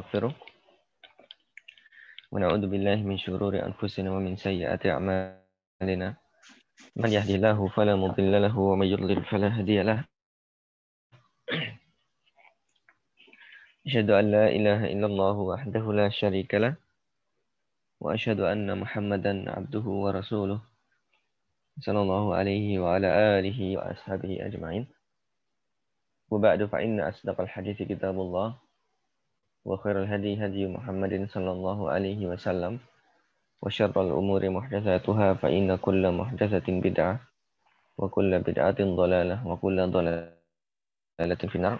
نستغفره ونعوذ بالله من شرور أنفسنا ومن سيئات أعمالنا من يهدي الله فلا مضل له ومن يضلل فلا هادي له أشهد أن لا إله إلا الله وحده لا شريك له وأشهد أن محمدا عبده ورسوله صلى الله عليه وعلى آله وأصحابه أجمعين وبعد فإن أصدق الحديث كتاب الله وخير الهدي هدي محمد صلى الله عليه وسلم وشر الأمور محدثاتها فإن كل محدثة بدعة وكل بدعة ضلالة وكل ضلالة في النار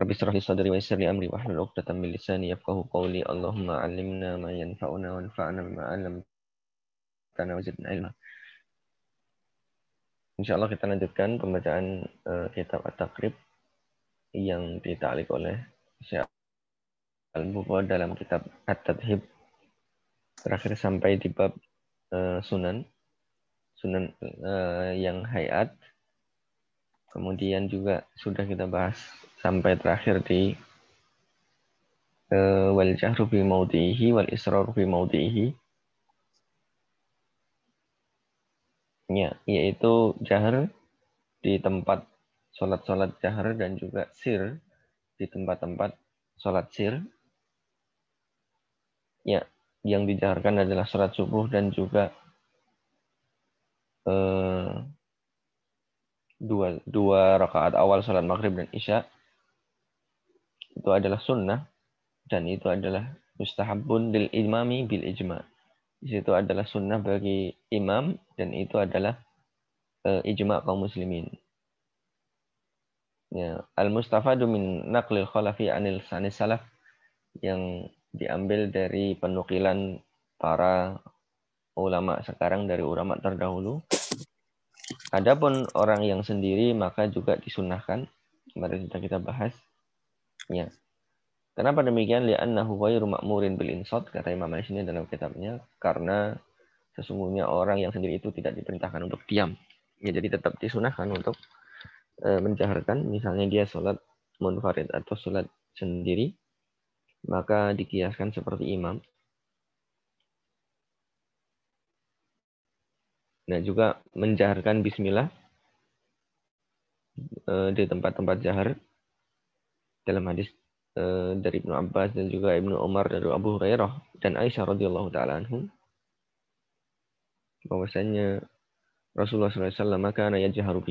رب اشرح لي صدري ويسر لي أمري واحلل عقدة من لساني يفقه قولي اللهم علمنا ما ينفعنا وانفعنا بما علمتنا وزدنا علما شاء الله kita lanjutkan pembacaan uh, kitab at taqrib yang ditalik oleh Syekh al dalam kitab At-Tadhib terakhir sampai di bab eh, sunan sunan eh, yang hayat kemudian juga sudah kita bahas sampai terakhir di uh, wal jahru fi maudihi wal israr fi maudihi ya yaitu jahar di tempat sholat-sholat jahar dan juga sir di tempat-tempat sholat sir. Ya, yang dijaharkan adalah sholat subuh dan juga eh, dua, dua rakaat awal sholat maghrib dan isya. Itu adalah sunnah dan itu adalah mustahabun lil imami bil ijma. Di situ adalah sunnah bagi imam dan itu adalah eh, ijma kaum muslimin. Ya, al-mustafadu min naqlil khalafi anil sani salaf yang diambil dari penukilan para ulama sekarang dari ulama terdahulu. Adapun orang yang sendiri maka juga disunahkan. Mari kita kita bahas. Ya. Kenapa demikian? annahu ghairu ma'murin bil insad kata Imam Malik syafii dalam kitabnya karena sesungguhnya orang yang sendiri itu tidak diperintahkan untuk diam. Ya, jadi tetap disunahkan untuk E, menjaharkan, misalnya dia sholat munfarid atau sholat sendiri, maka dikiaskan seperti imam. Nah juga menjaharkan bismillah e, di tempat-tempat jahar dalam hadis e, dari Ibnu Abbas dan juga Ibnu Umar dari Abu Hurairah dan Aisyah radhiyallahu taala anhum bahwasanya Rasulullah SAW maka anaya jaharu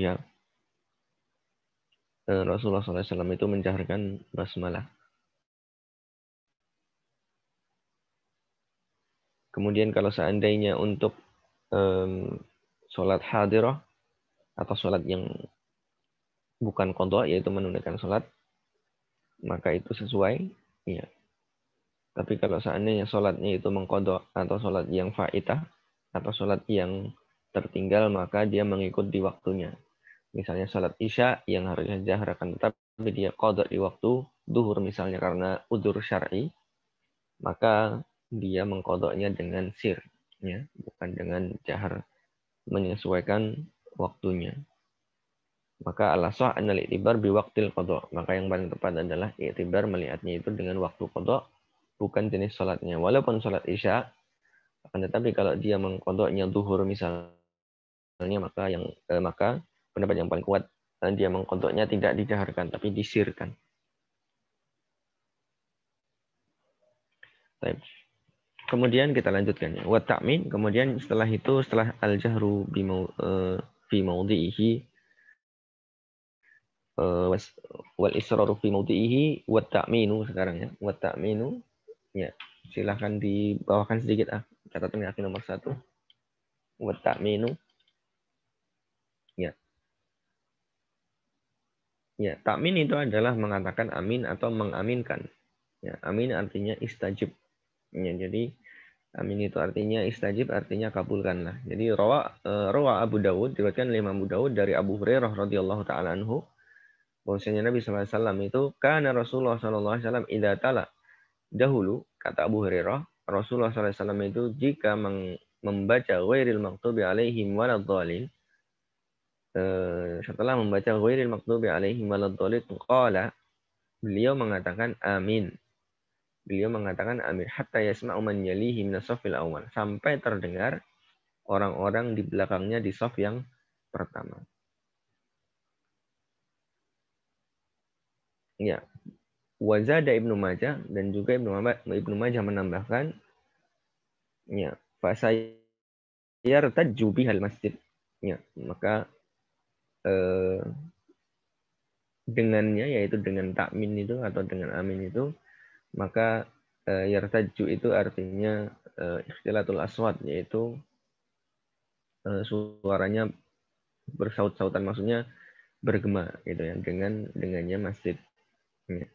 Eh, Rasulullah SAW itu mencaharkan basmalah. Kemudian kalau seandainya untuk um, sholat hadirah atau sholat yang bukan kodok, yaitu menunaikan sholat, maka itu sesuai. Ya. Tapi kalau seandainya sholatnya itu mengkodok atau sholat yang fa'idah atau sholat yang tertinggal, maka dia mengikuti waktunya. Misalnya salat isya yang harusnya jahar akan tetapi dia kodok di waktu duhur misalnya karena udur syar'i, maka dia mengkodoknya dengan sir, ya, bukan dengan jahar menyesuaikan waktunya. Maka alasah anal itibar waktu kodok. Maka yang paling tepat adalah itibar melihatnya itu dengan waktu kodok, bukan jenis sholatnya. Walaupun sholat isya, akan tetapi kalau dia mengkodoknya duhur misalnya, maka yang eh, maka pendapat yang paling kuat dan dia mengkontrolnya tidak didaharkan tapi disirkan. Kemudian kita lanjutkan ya. Wa ta'min, kemudian setelah itu setelah al-jahru bi eh, fi mawdihi eh, wal israru fi mawdihi wa ta'minu sekarang ya. Wa ta'minu ya. Silahkan dibawakan sedikit ah. yang nomor satu. Wa ta'minu Ya, takmin itu adalah mengatakan amin atau mengaminkan. Ya, amin artinya istajib. Ya, jadi amin itu artinya istajib artinya kabulkanlah. Jadi rawa e, rawa Abu Dawud diriwayatkan oleh Imam Abu Dawud dari Abu Hurairah radhiyallahu taala anhu bahwasanya Nabi sallallahu alaihi wasallam itu karena Rasulullah sallallahu alaihi wasallam idza tala dahulu kata Abu Hurairah Rasulullah sallallahu alaihi wasallam itu jika membaca ghairil maktubi alaihim waladdallin Eh, setelah membaca ghairil maktubi alaihi waladdallin qala beliau mengatakan amin. Beliau mengatakan amin hatta yasma'u man yalihi minas awal sampai terdengar orang-orang di belakangnya di saf yang pertama. Ya. Wazada Ibnu Majah dan juga Ibnu Majah, Ibnu Majah menambahkan ya, fasayar hal masjid. Ya, maka Eh, dengannya yaitu dengan takmin itu atau dengan amin itu maka eh, yartaju itu artinya eh, ikhtilatul aswat yaitu eh, suaranya bersaut-sautan maksudnya bergema gitu ya dengan dengannya masjid. Ya.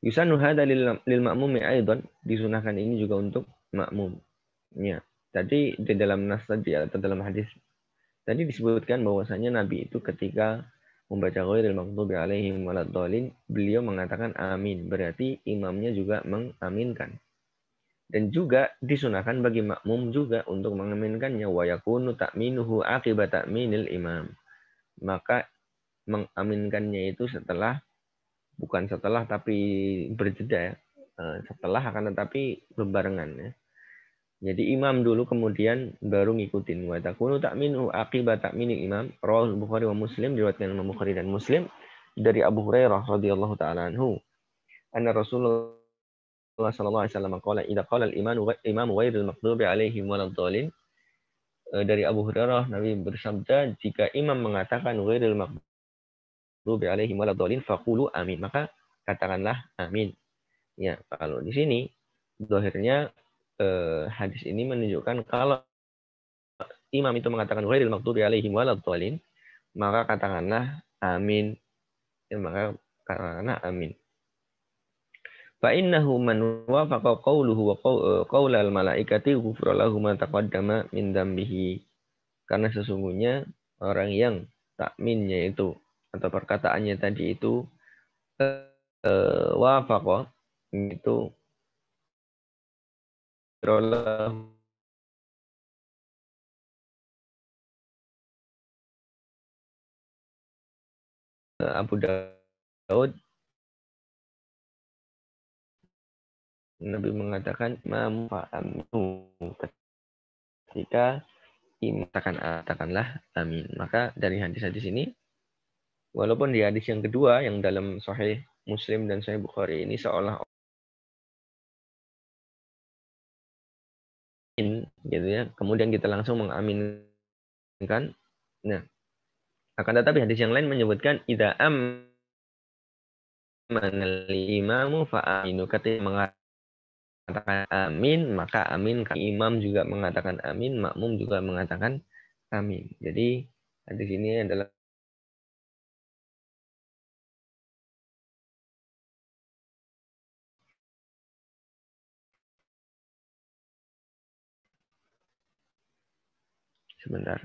Yusanu hada lil, lil aidan disunahkan ini juga untuk makmum. Ya. Tadi di dalam nas tadi atau dalam hadis Tadi disebutkan bahwasanya Nabi itu ketika membaca ghairil maghdubi alaihim waladdallin, beliau mengatakan amin. Berarti imamnya juga mengaminkan. Dan juga disunahkan bagi makmum juga untuk mengaminkannya wa yakunu ta'minuhu akibat ta'minil imam. Maka mengaminkannya itu setelah bukan setelah tapi berjeda ya. Eh, setelah akan tetapi berbarengan ya jadi imam dulu kemudian baru ngikutin. Wa takunu akibat tak ta'mini imam. Rawal Bukhari wa Muslim diriwayatkan Imam Bukhari dan Muslim dari Abu Hurairah radhiyallahu taala anhu. Anna Rasulullah sallallahu alaihi wasallam qala idza qala al wa al ghairil alaihi alaihim waladdallin eh, dari Abu Hurairah Nabi bersabda jika imam mengatakan ghairil maghdubi alaihim waladdallin faqulu amin maka katakanlah amin. Ya, kalau di sini dohirnya eh, hadis ini menunjukkan kalau imam itu mengatakan ghairil maghdubi alaihim waladhdallin, maka katakanlah amin. Ya, maka katakanlah amin. Fa innahu man wafaqa qawluhu wa qawla eh, al malaikati ghufra lahu ma taqaddama min dambihi. Karena sesungguhnya orang yang takminnya itu atau perkataannya tadi itu eh, wafaqa itu Pero nah, Abu Daud Nabi mengatakan mampu ketika imtakan katakanlah amin. Maka dari hadis-hadis ini walaupun di hadis yang kedua yang dalam sahih Muslim dan sahih Bukhari ini seolah in gitu ya kemudian kita langsung mengaminkan nah akan tetapi hadis yang lain menyebutkan ida am imamu fa aminu ketika mengatakan amin maka amin imam juga mengatakan amin makmum juga mengatakan amin jadi hadis ini adalah sebentar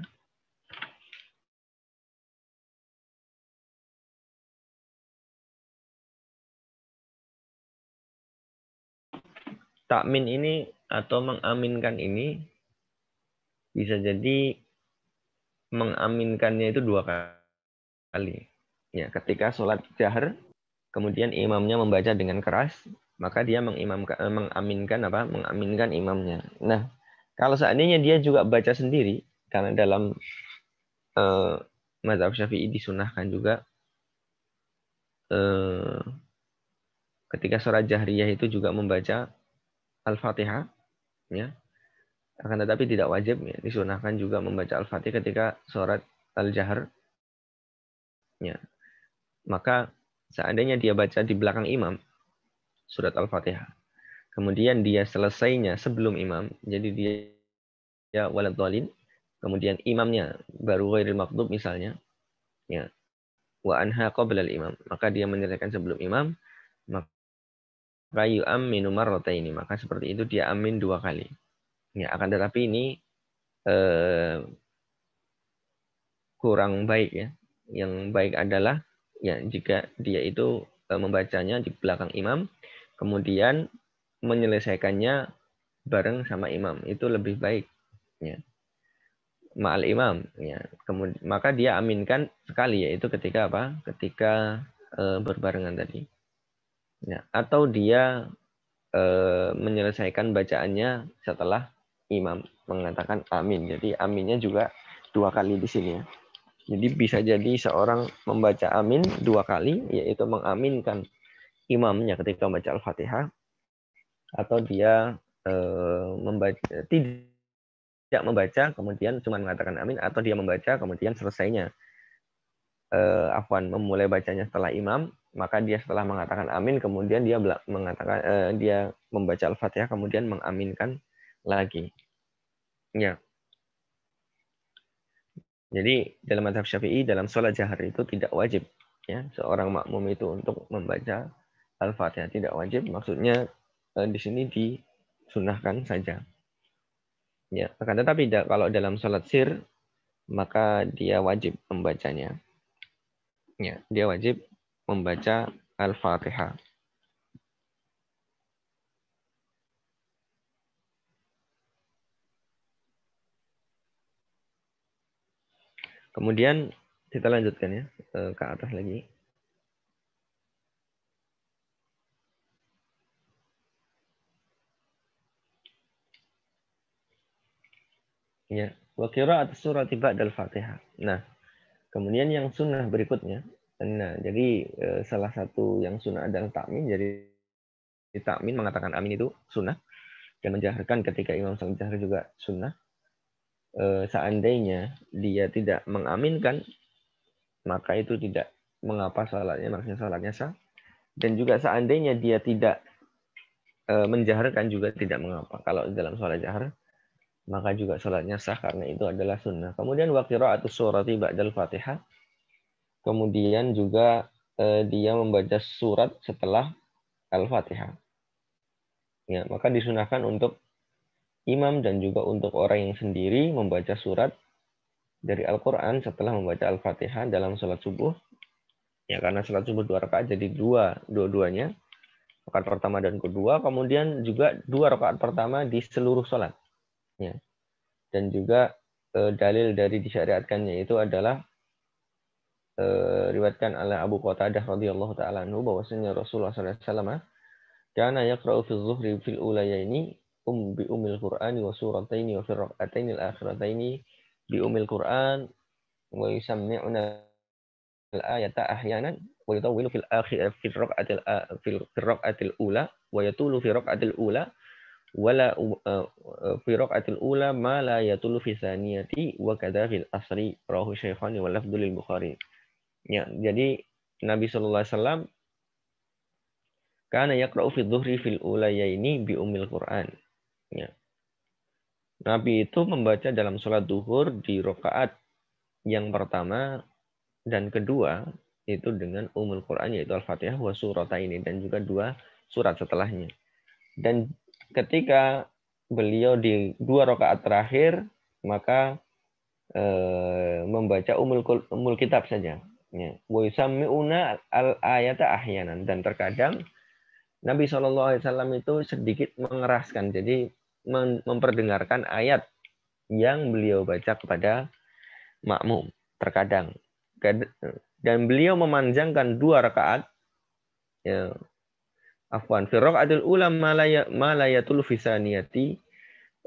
takmin ini atau mengaminkan ini bisa jadi mengaminkannya itu dua kali. Ya, ketika sholat jahar, kemudian imamnya membaca dengan keras, maka dia mengimamkan, eh, mengaminkan apa? Mengaminkan imamnya. Nah, kalau seandainya dia juga baca sendiri, karena dalam uh, mazhab Syafi'i disunahkan juga uh, ketika surat jahriyah itu juga membaca Al-Fatihah ya. Akan tetapi tidak wajib ya, disunahkan juga membaca Al-Fatihah ketika surat Al-Jahr ya. Maka seandainya dia baca di belakang imam surat Al-Fatihah. Kemudian dia selesainya sebelum imam, jadi dia ya walad kemudian imamnya baru ghairil maghdub misalnya ya wa anha qabla imam maka dia menyelesaikan sebelum imam maka aminu ini. maka seperti itu dia amin dua kali ya akan tetapi ini eh, kurang baik ya yang baik adalah ya jika dia itu eh, membacanya di belakang imam kemudian menyelesaikannya bareng sama imam itu lebih baik ya ma'al imam ya kemudian maka dia aminkan sekali yaitu ketika apa ketika e, berbarengan tadi ya atau dia e, menyelesaikan bacaannya setelah imam mengatakan amin jadi aminnya juga dua kali di sini ya jadi bisa jadi seorang membaca amin dua kali yaitu mengaminkan imamnya ketika membaca al-fatihah atau dia e, membaca tidak tidak membaca kemudian cuma mengatakan amin atau dia membaca kemudian selesainya eh, afwan memulai bacanya setelah imam maka dia setelah mengatakan amin kemudian dia mengatakan eh, dia membaca al-fatihah kemudian mengaminkan lagi ya jadi dalam madhab syafi'i dalam sholat jahar itu tidak wajib ya seorang makmum itu untuk membaca al-fatihah tidak wajib maksudnya eh, di sini disunahkan saja Ya, akan tetapi kalau dalam sholat sir maka dia wajib membacanya. Ya, dia wajib membaca Al-Fatihah. Kemudian kita lanjutkan ya eh, ke atas lagi. Ya, wa surat tiba ba'dal Fatihah. Nah, kemudian yang sunnah berikutnya. Nah, jadi eh, salah satu yang sunnah adalah takmin. Jadi takmin mengatakan amin itu sunnah dan menjaharkan ketika imam sang jahar juga sunnah. Eh, seandainya dia tidak mengaminkan, maka itu tidak mengapa salatnya, maksudnya salatnya sah. Dan juga seandainya dia tidak eh, menjaharkan juga tidak mengapa. Kalau dalam sholat jahar maka juga sholatnya sah karena itu adalah sunnah. Kemudian wakira atau surati ba'dal fatihah. Kemudian juga eh, dia membaca surat setelah al-fatihah. Ya, maka disunahkan untuk imam dan juga untuk orang yang sendiri membaca surat dari Al-Quran setelah membaca Al-Fatihah dalam sholat subuh. Ya, karena sholat subuh dua rakaat jadi dua, dua-duanya. Rakaat pertama dan kedua, kemudian juga dua rakaat pertama di seluruh sholat syariatnya. Dan juga e, dalil dari disyariatkannya itu adalah e, riwayatkan oleh Abu Qatadah radhiyallahu taala anhu bahwasanya Rasulullah SAW karena yaqra'u fi zuhri fil ulayaini um bi umil Qur'ani wa surataini wa fil raq'ataini al-akhirataini bi umil Qur'an wa yusammi'una al-ayata ahyanan wa yutawwilu fil akhir fil raq'atil fil raq'atil ula wa yatulu fi raq'atil ula wala e, e, fi raqatil ula ma la yatulu fi saniyati wa kadza fil asri rahu syaikhani wa lafdhu lil bukhari ya jadi nabi sallallahu alaihi wasallam kana yaqra'u fi dhuhri fil ini bi umil quran ya Nabi itu membaca dalam sholat duhur di rakaat yang pertama dan kedua itu dengan umul Quran yaitu Al-Fatihah wa surata ini dan juga dua surat setelahnya. Dan ketika beliau di dua rakaat terakhir maka e, membaca umul, umul kitab saja. Ya. al-ayata ahyanan dan terkadang Nabi saw itu sedikit mengeraskan jadi memperdengarkan ayat yang beliau baca kepada makmum terkadang dan beliau memanjangkan dua rakaat ya, afwan firaq adil ulama malaya visa ya niati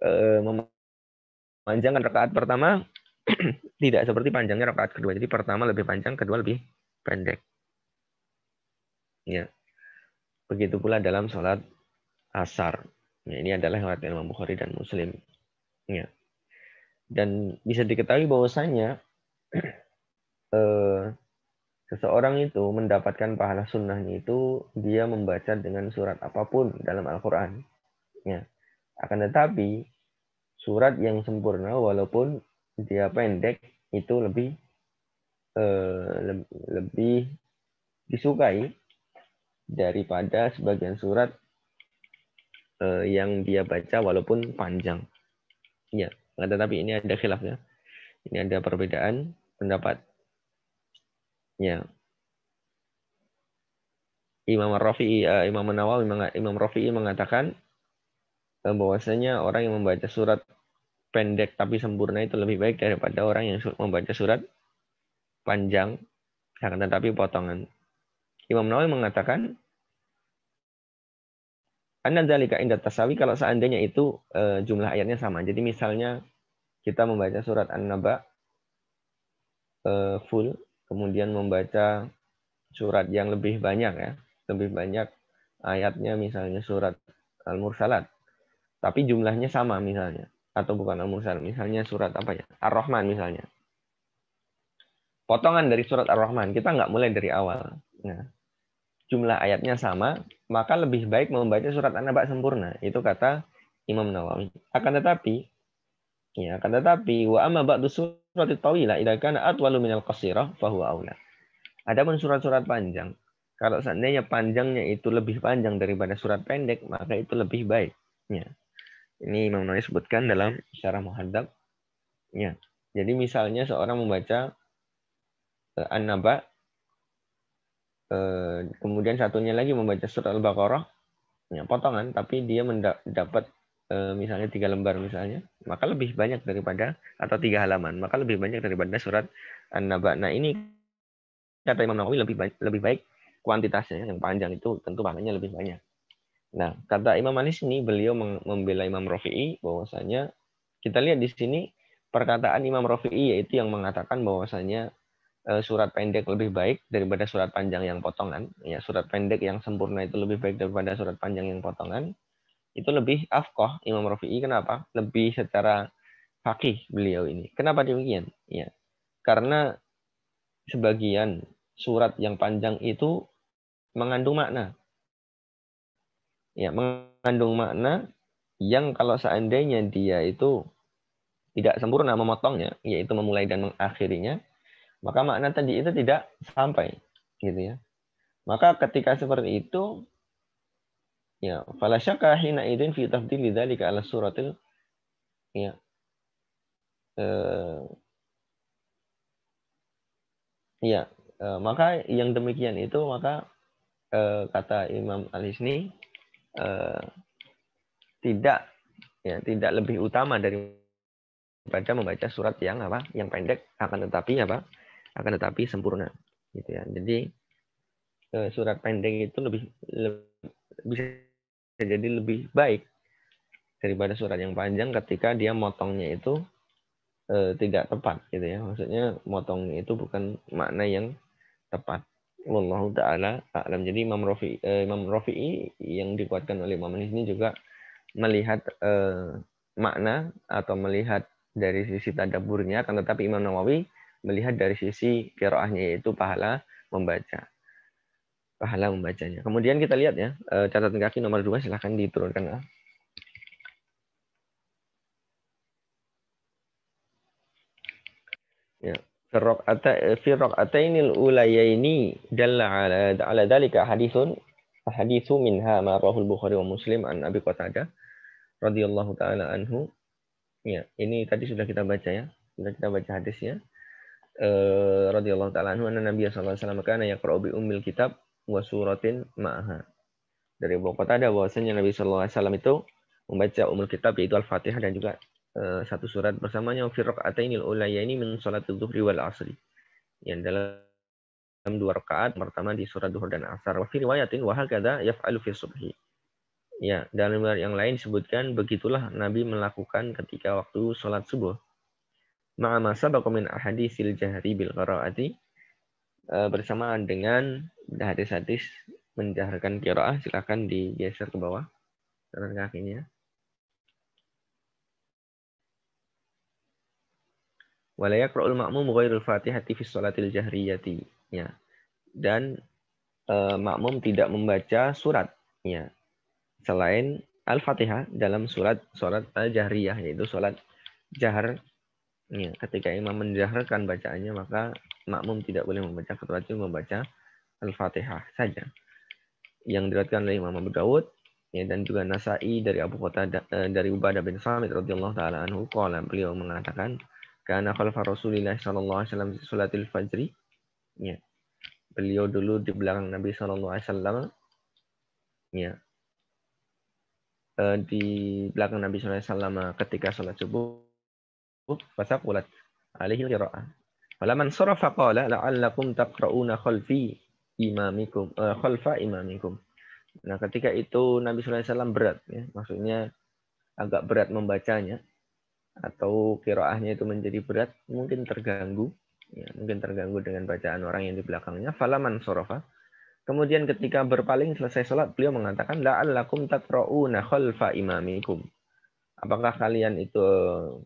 eh, memanjangkan rakaat pertama tidak seperti panjangnya rakaat kedua. Jadi pertama lebih panjang, kedua lebih pendek. Ya. Begitu pula dalam sholat asar. Ya, ini adalah riwayat yang Bukhari dan Muslim. Ya. Dan bisa diketahui bahwasanya eh, Seseorang itu mendapatkan pahala sunnahnya itu dia membaca dengan surat apapun dalam Al-Quran. Ya. Akan tetapi, surat yang sempurna walaupun dia pendek itu lebih eh, lebih disukai daripada sebagian surat eh, yang dia baca walaupun panjang. Ya, akan tetapi ini ada khilaf Ini ada perbedaan pendapat Ya. Imam Rafi, uh, eh, Imam Nawawi Imam Rafi mengatakan uh, bahwasanya orang yang membaca surat pendek tapi sempurna itu lebih baik daripada orang yang membaca surat panjang akan tetapi potongan. Imam Nawawi mengatakan Anda zalika indah tasawi kalau seandainya itu e, jumlah ayatnya sama. Jadi misalnya kita membaca surat An-Naba e, full kemudian membaca surat yang lebih banyak ya, lebih banyak ayatnya misalnya surat Al-Mursalat. Tapi jumlahnya sama misalnya atau bukan Al-Mursalat, misalnya surat apa ya? Ar-Rahman misalnya. Potongan dari surat Ar-Rahman, kita nggak mulai dari awal. Nah, jumlah ayatnya sama, maka lebih baik membaca surat An-Naba sempurna. Itu kata Imam Nawawi. Akan tetapi ya akan tetapi wa amma ba'du surat tawilah idza kana atwalu minal qasirah fahuwa aula. Adapun surat-surat panjang, kalau seandainya panjangnya itu lebih panjang daripada surat pendek, maka itu lebih baik. Ya. Ini Imam Nawawi sebutkan dalam syarah muhadzab. Ya. Jadi misalnya seorang membaca uh, An-Naba uh, kemudian satunya lagi membaca surat Al-Baqarah ya, potongan tapi dia mendapat Eh, misalnya tiga lembar misalnya, maka lebih banyak daripada atau tiga halaman, maka lebih banyak daripada surat An-Naba. Nah ini kata Imam Nawawi lebih baik, lebih baik kuantitasnya yang panjang itu tentu maknanya lebih banyak. Nah kata Imam Anis ini beliau membela Imam Rafi'i bahwasanya kita lihat di sini perkataan Imam Rafi'i yaitu yang mengatakan bahwasanya eh, surat pendek lebih baik daripada surat panjang yang potongan. Ya, surat pendek yang sempurna itu lebih baik daripada surat panjang yang potongan itu lebih afkoh Imam Rafi'i kenapa lebih secara fakih beliau ini kenapa demikian ya karena sebagian surat yang panjang itu mengandung makna ya mengandung makna yang kalau seandainya dia itu tidak sempurna memotongnya yaitu memulai dan mengakhirinya maka makna tadi itu tidak sampai gitu ya maka ketika seperti itu Ya, fala syakka hina idzin fi tafdili dzalika ala suratil ya. Eh, ya, eh, maka yang demikian itu maka eh, kata Imam Al-Isni eh, tidak ya tidak lebih utama dari daripada membaca surat yang apa yang pendek akan tetapi apa akan tetapi sempurna gitu ya jadi eh, surat pendek itu lebih, lebih bisa jadi lebih baik daripada surat yang panjang ketika dia motongnya itu e, tidak tepat gitu ya maksudnya motongnya itu bukan makna yang tepat Wallahu taala alam jadi Imam Rafi e, Imam Rafi'i yang dikuatkan oleh Imam ini juga melihat e, makna atau melihat dari sisi tadaburnya akan tetapi Imam Nawawi melihat dari sisi kiroahnya yaitu pahala membaca pahala membacanya. Kemudian kita lihat ya, eh, catatan kaki nomor 2 silahkan diturunkan. Ah. Ya. Fi raqatainil ulayaini dalla ala ala dalika hadithun hadithu minha ma rahul Bukhari wa Muslim an Abi Qatadah radhiyallahu taala anhu. Ya, ini tadi sudah kita baca ya. Sudah kita baca hadisnya. Uh, radhiyallahu taala anhu anna nabiyya sallallahu alaihi wasallam kana yaqra'u bi ummil kitab wa suratin ma'aha. Dari kota ada bahwasanya Nabi Shallallahu alaihi wasallam itu membaca umul kitab yaitu Al-Fatihah dan juga uh, satu surat bersamanya atainil ulaya ini min salat dzuhri wal asri. Yang dalam dua rakaat pertama di surat duhur dan asar wa fi riwayatin wa hakadha yaf'alu fi subhi. Ya, dan yang lain disebutkan begitulah Nabi melakukan ketika waktu salat subuh. Ma'a ma min ahadisil jahri bil qiraati Eh, bersamaan dengan hadis-hadis menjaharkan kiroah silahkan digeser ke bawah tangan kakinya walayak yaqra'ul ma'mum ghairul fatihati fi sholatil jahriyati ya dan uh, makmum tidak membaca surat ya selain al-fatihah dalam surat surat al-jahriyah yaitu surat jahar Ya, ketika imam menjaharkan bacaannya maka makmum tidak boleh membaca kecuali membaca Al-Fatihah saja. Yang diriwayatkan oleh Imam Abu Dawud ya, dan juga Nasai dari Abu Kota eh, dari Ubadah bin Samit radhiyallahu taala anhu qala beliau mengatakan karena khalifah Rasulullah sallallahu alaihi wasallam salatil fajri ya. Beliau dulu di belakang Nabi sallallahu alaihi wasallam ya. Eh, di belakang Nabi sallallahu alaihi wasallam ketika salat subuh Oh, fasaqulat alaihi al-qira'ah. Falaman sarafa qala la'allakum taqra'una khalfi imamikum uh, khalfa imamikum. Nah, ketika itu Nabi sallallahu alaihi wasallam berat ya, maksudnya agak berat membacanya atau kiroahnya itu menjadi berat, mungkin terganggu, ya, mungkin terganggu dengan bacaan orang yang di belakangnya. Falaman sorofa. Kemudian ketika berpaling selesai sholat, beliau mengatakan, La'allakum tatra'una khalfa imamikum apakah kalian itu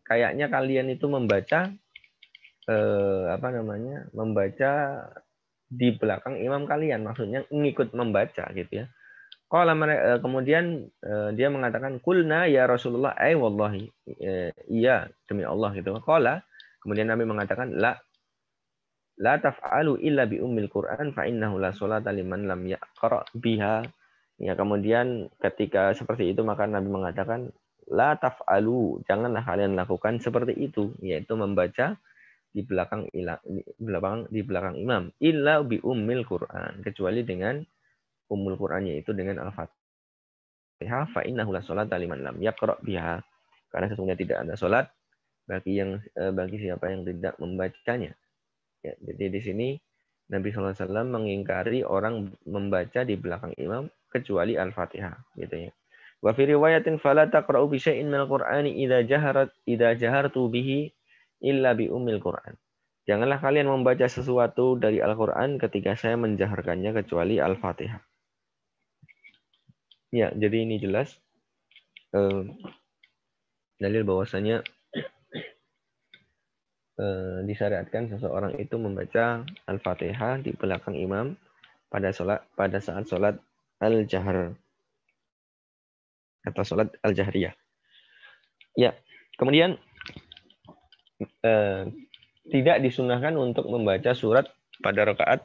kayaknya kalian itu membaca eh, apa namanya membaca di belakang imam kalian maksudnya ngikut membaca gitu ya kalau mereka eh, kemudian eh, dia mengatakan kulna ya Rasulullah ay wallahi eh, iya demi Allah gitu kala kemudian Nabi mengatakan la la taf'alu illa bi ummil Qur'an fa innahu la salata liman lam yaqra biha ya kemudian ketika seperti itu maka Nabi mengatakan la taf'alu, janganlah kalian lakukan seperti itu, yaitu membaca di belakang ila, di belakang di belakang imam illa bi ummil Quran, kecuali dengan umul Quran yaitu dengan Al-Fatihah fa innahu la salata liman lam yaqra biha. Karena sesungguhnya tidak ada salat bagi yang e, bagi siapa yang tidak membacanya. Ya, jadi di sini Nabi SAW mengingkari orang membaca di belakang imam kecuali Al-Fatihah gitu ya. Wa fi riwayatin fala taqra'u bi syai'in minal Qur'ani idza jaharat idza jahartu bihi illa bi umil Qur'an. Janganlah kalian membaca sesuatu dari Al-Qur'an ketika saya menjaharkannya kecuali Al-Fatihah. Ya, jadi ini jelas eh, dalil bahwasanya eh, disyariatkan seseorang itu membaca Al-Fatihah di belakang imam pada salat pada saat salat al-jahr atau sholat al-jahriyah. Ya, kemudian eh, tidak disunahkan untuk membaca surat pada rakaat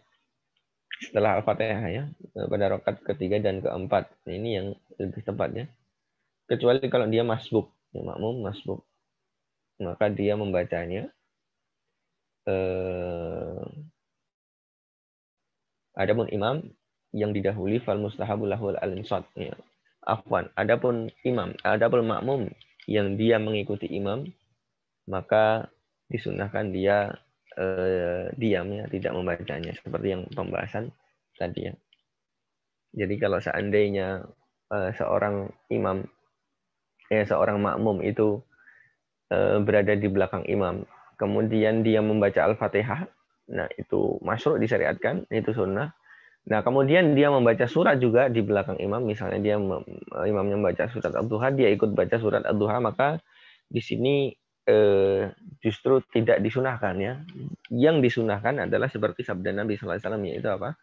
setelah al-fatihah ya, eh, pada rakaat ketiga dan keempat. Ini yang lebih tepatnya. Kecuali kalau dia masbuk, ya, makmum masbuk, maka dia membacanya. Eh, Adapun imam yang didahului fal mustahabul lahul al-insat. Ya, afwan adapun imam adapun makmum yang dia mengikuti imam maka disunahkan dia eh, ya, tidak membacanya seperti yang pembahasan tadi ya jadi kalau seandainya eh, seorang imam eh seorang makmum itu eh, berada di belakang imam kemudian dia membaca al-fatihah nah itu masuk disyariatkan itu sunnah Nah, kemudian dia membaca surat juga di belakang imam, misalnya dia eh, imamnya membaca surat Ad-Duha, dia ikut baca surat Ad-Duha, maka di sini eh, justru tidak disunahkan ya. Yang disunahkan adalah seperti sabda Nabi saw yaitu apa?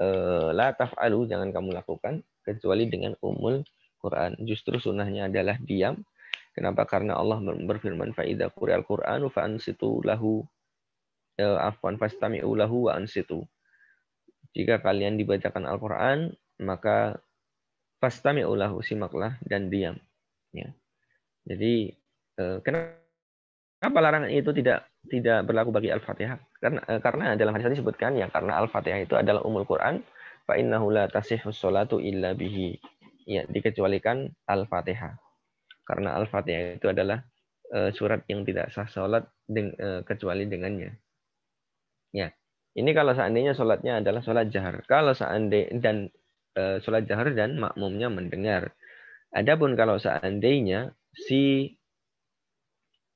Eh, la taf'alu, jangan kamu lakukan kecuali dengan umul Quran. Justru sunnahnya adalah diam. Kenapa? Karena Allah berfirman faida quri'al Qur'anu fa'ansitu lahu eh, afwan fa'istami'u lahu wa'ansitu. Jika kalian dibacakan Al-Quran, maka fastami'ulahu simaklah dan diam. Ya. Jadi eh, kenapa larangan itu tidak tidak berlaku bagi Al-Fatihah? Karena eh, karena dalam hadis disebutkan ya karena Al-Fatihah itu adalah umul Quran, fa'innahu la tasihus sholatu illa bihi. Ya, dikecualikan Al-Fatihah. Karena Al-Fatihah itu adalah eh, surat yang tidak sah sholat deng, eh, kecuali dengannya. Ya. Ini kalau seandainya sholatnya adalah sholat jahar. Kalau seandainya dan e, sholat jahar dan makmumnya mendengar. Adapun kalau seandainya si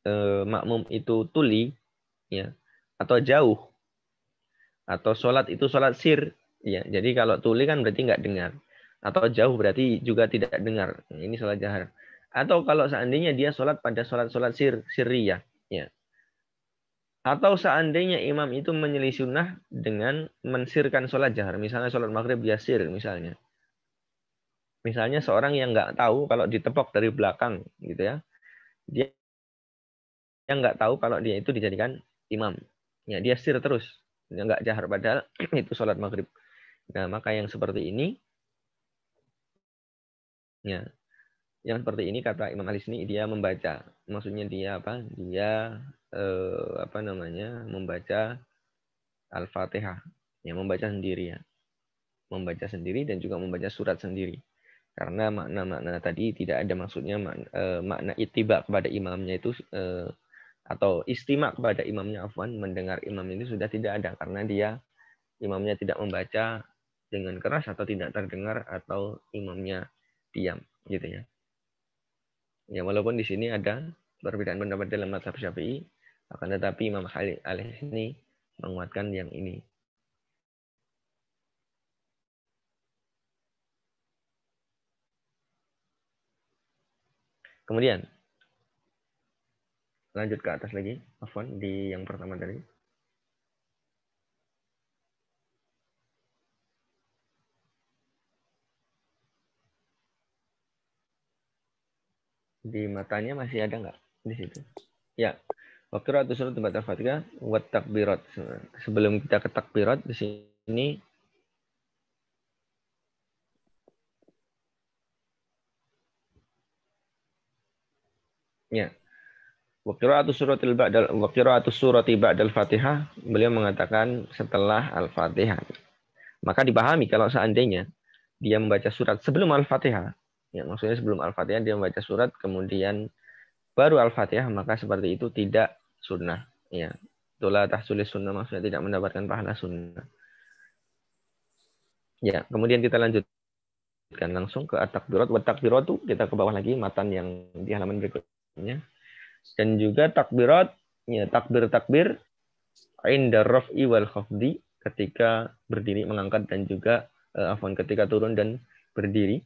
e, makmum itu tuli, ya atau jauh, atau sholat itu sholat sir, ya. Jadi kalau tuli kan berarti nggak dengar, atau jauh berarti juga tidak dengar. Ini sholat jahar. Atau kalau seandainya dia sholat pada sholat sholat sir siriyah, atau seandainya imam itu menyelisih sunnah dengan mensirkan sholat jahar. Misalnya sholat maghrib dia sir misalnya. Misalnya seorang yang nggak tahu kalau ditepok dari belakang gitu ya. Dia yang nggak tahu kalau dia itu dijadikan imam. Ya, dia sir terus. Dia nggak jahar padahal itu sholat maghrib. Nah, maka yang seperti ini ya yang seperti ini kata Imam Al Isni dia membaca maksudnya dia apa dia eh, apa namanya membaca Al-Fatihah ya membaca sendiri ya membaca sendiri dan juga membaca surat sendiri karena makna-makna tadi tidak ada maksudnya makna, eh, makna itibak kepada imamnya itu eh, atau istimak kepada imamnya Afwan mendengar imam itu sudah tidak ada karena dia imamnya tidak membaca dengan keras atau tidak terdengar atau imamnya diam gitu ya. Ya walaupun di sini ada perbedaan pendapat dalam mazhab Syafi'i, akan tetapi Imam Khalid al ini menguatkan yang ini. Kemudian lanjut ke atas lagi, Afwan di yang pertama tadi. di matanya masih ada nggak di situ? Ya. Waktu ratu surat tempat al-fatihah, wat takbirat. Sebelum kita ke takbirat di sini Ya. Waktu suratil ba'dal waktu tiba dal Fatihah, beliau mengatakan setelah Al-Fatihah. Maka dipahami kalau seandainya dia membaca surat sebelum Al-Fatihah, Ya, maksudnya sebelum Al-Fatihah dia membaca surat, kemudian baru Al-Fatihah, maka seperti itu tidak sunnah. Ya, itulah tahsulis sunnah maksudnya tidak mendapatkan pahala sunnah. Ya, kemudian kita lanjutkan langsung ke at-takbirat. Wa takbirat itu kita ke bawah lagi matan yang di halaman berikutnya. Dan juga takbirat, ya takbir-takbir inda raf'i wal khafdi ketika berdiri mengangkat dan juga eh, afwan ketika turun dan berdiri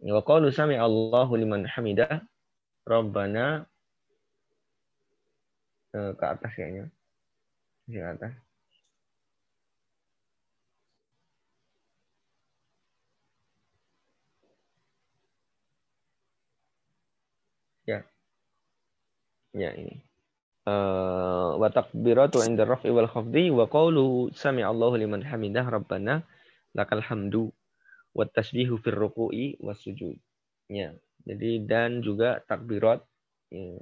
Wa qalu sami Allahu liman hamidah. Rabbana eh, ke atas kayaknya. Di atas. Ya. Ya ini. Eh, wa takbiratu inda raf'i wal khafdi wa qawluhu sami Allahu liman hamidah rabbana lakal hamdu wa tasbihu fir ruku'i was Ya. Jadi dan juga takbirat ya,